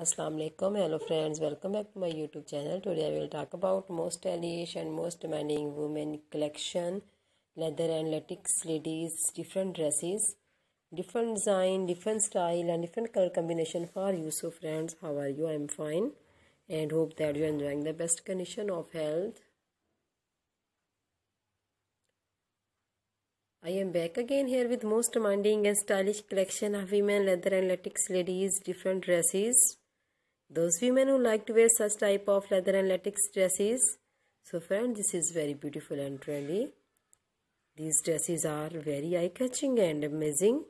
Assalamu alaikum hello friends welcome back to my youtube channel today i will talk about most stylish and most demanding women collection leather and latex ladies different dresses different design different style and different color combination for you so friends how are you i'm fine and hope that you're enjoying the best condition of health I am back again here with most demanding and stylish collection of women leather and latex ladies different dresses those women who like to wear such type of leather and latex dresses so friends this is very beautiful and trendy these dresses are very eye-catching and amazing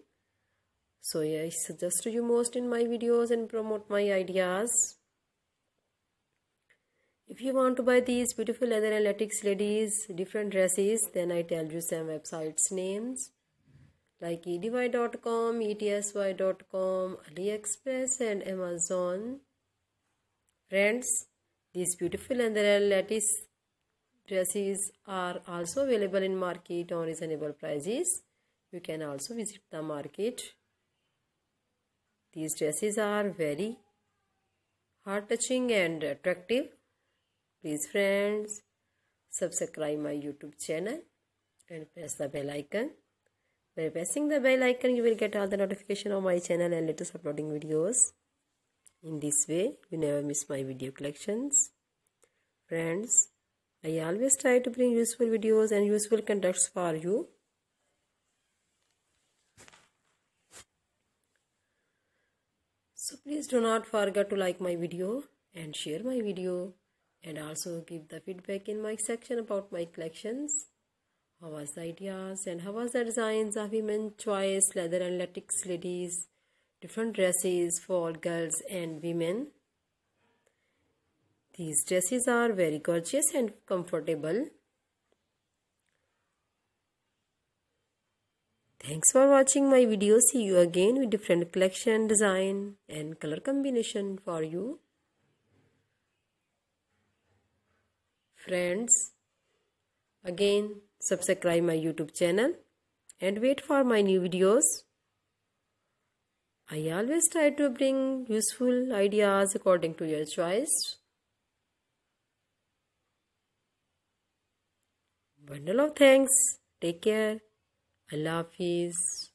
so yeah, i suggest to you most in my videos and promote my ideas if you want to buy these beautiful leather and latex ladies different dresses then i tell you some websites names like edy.com, etsy.com, AliExpress and Amazon. Friends, these beautiful and lettuce dresses are also available in market on reasonable prices. You can also visit the market. These dresses are very heart-touching and attractive. Please friends, subscribe my YouTube channel and press the bell icon. By pressing the bell icon, you will get all the notification of my channel and latest uploading videos. In this way, you never miss my video collections. Friends, I always try to bring useful videos and useful contacts for you. So please do not forget to like my video and share my video and also give the feedback in my section about my collections. How was the ideas and how was the designs of women choice, leather and latex ladies different dresses for girls and women. These dresses are very gorgeous and comfortable. Thanks for watching my video. See you again with different collection, design and color combination for you. Friends, again subscribe my YouTube channel and wait for my new videos. I always try to bring useful ideas according to your choice. Bundle of thanks. Take care. Allah Hafiz.